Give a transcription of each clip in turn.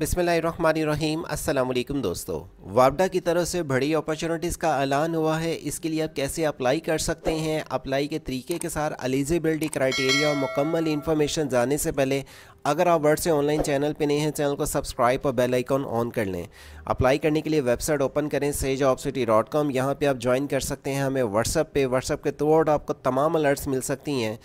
बिसमीम अल्लाम दोस्तों वापडा की तरफ से बड़ी अपॉर्चुनिटीज़ का ऐलान हुआ है इसके लिए आप कैसे अप्लाई कर सकते हैं अप्लाई के तरीके के साथ एलिजिबिलिटी क्राइटेरिया और मुकम्मल इन्फॉर्मेशन जाने से पहले अगर आप वर्ड से ऑनलाइन चैनल पे नहीं हैं चैनल को सब्सक्राइब और बेल आइकॉन ऑन कर लें अप्लाई करने के लिए वेबसाइट ओपन करें sage of city dot com यहाँ पर आप ज्वाइन कर सकते हैं हमें व्हाट्सअप पे व्हाट्सअप के थ्रू आपको तमाम अलर्ट्स मिल सकती हैं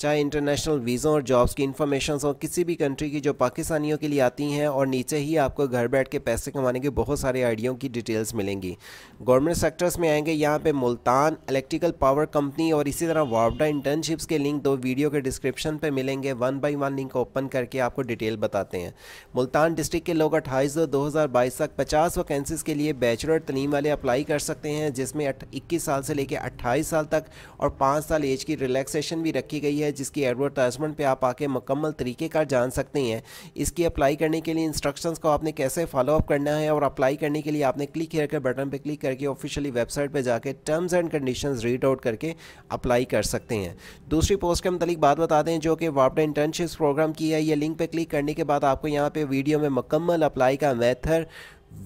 चाहे इंटरनेशनल वीज़ों और जॉब्स की इन्फॉर्मेशन हो किसी भी कंट्री की जो पाकिस्तानियों के लिए आती हैं और नीचे ही आपको घर बैठ के पैसे कमाने के बहुत सारे आइडियों की डिटेल्स मिलेंगी गवर्नमेंट सेक्टर्स में आएंगे यहाँ पे मुल्तान इलेक्ट्रिकल पावर कंपनी और इसी तरह वापडा इंटर्नशिप्स के लिंक दो वीडियो के डिस्क्रिप्शन पर मिलेंगे one by one link open करके आपको डिटेल बताते हैं मुल्तान डिस्ट्रिक्ट के लोग अट्ठाईस दो हज़ार बाईस तक पचास वैकेंसीज़ के लिए बैचलर तलीम वाले अप्लाई कर सकते हैं जिसमें इक्कीस साल से लेकर अट्ठाईस साल तक और पाँच साल एज की रिलैक्सेशन भी रखी गई है है जिसकी एडवर्टाइजमेंट पे आप आके मुकम्मल तरीके का जान सकते हैं इसकी अप्लाई करने के लिए इंस्ट्रक्शंस को आपने कैसे फॉलोअप करना है और अप्लाई करने के लिए आपने क्लिक करके बटन पर क्लिक करके ऑफिशियली वेबसाइट पर जाके terms and condition read out करके अप्लाई कर सकते हैं दूसरी पोस्ट के मतलब बात बताते हैं जो कि वापडा इंटर्नशिप प्रोग्राम की है यह लिंक पर क्लिक करने के बाद आपको यहाँ पर वीडियो में मुकम्मल अप्लाई का मैथड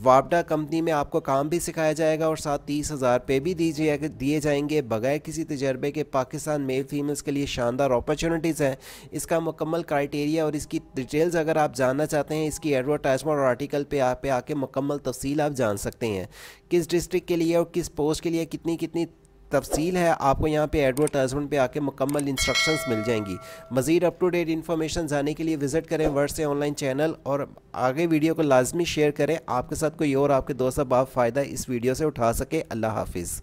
वापडा कंपनी में आपको काम भी सिखाया जाएगा और साथ तीस हज़ार पे भी दीजिए दिए जाएंगे बगैर किसी तजर्बे के पाकिस्तान मेल फीमेल्स के लिए शानदार अपॉर्चुनिटीज़ हैं इसका मुकम्मल क्राइटेरिया और इसकी डिटेल्स अगर आप जानना चाहते हैं इसकी एडवर्टाइजमेंट और आर्टिकल पे आप पे आके मुकम्मल तफसील आप जान सकते हैं किस डिस्ट्रिक्ट के लिए और किस पोस्ट के लिए कितनी कितनी तफसील है आपको यहाँ पे एडवर्टाइजमेंट पे आके मुकम्मल इंस्ट्रक्शंस मिल जाएंगी मज़ीद अप टू डेट इन्फॉर्मेशन जाने के लिए विजिट करें वर्ड से ऑनलाइन चैनल और आगे वीडियो को लाजमी शेयर करें आपके साथ कोई और आपके दोस्त अब आप फ़ायदा इस वीडियो से उठा सके अल्लाह हाफिज़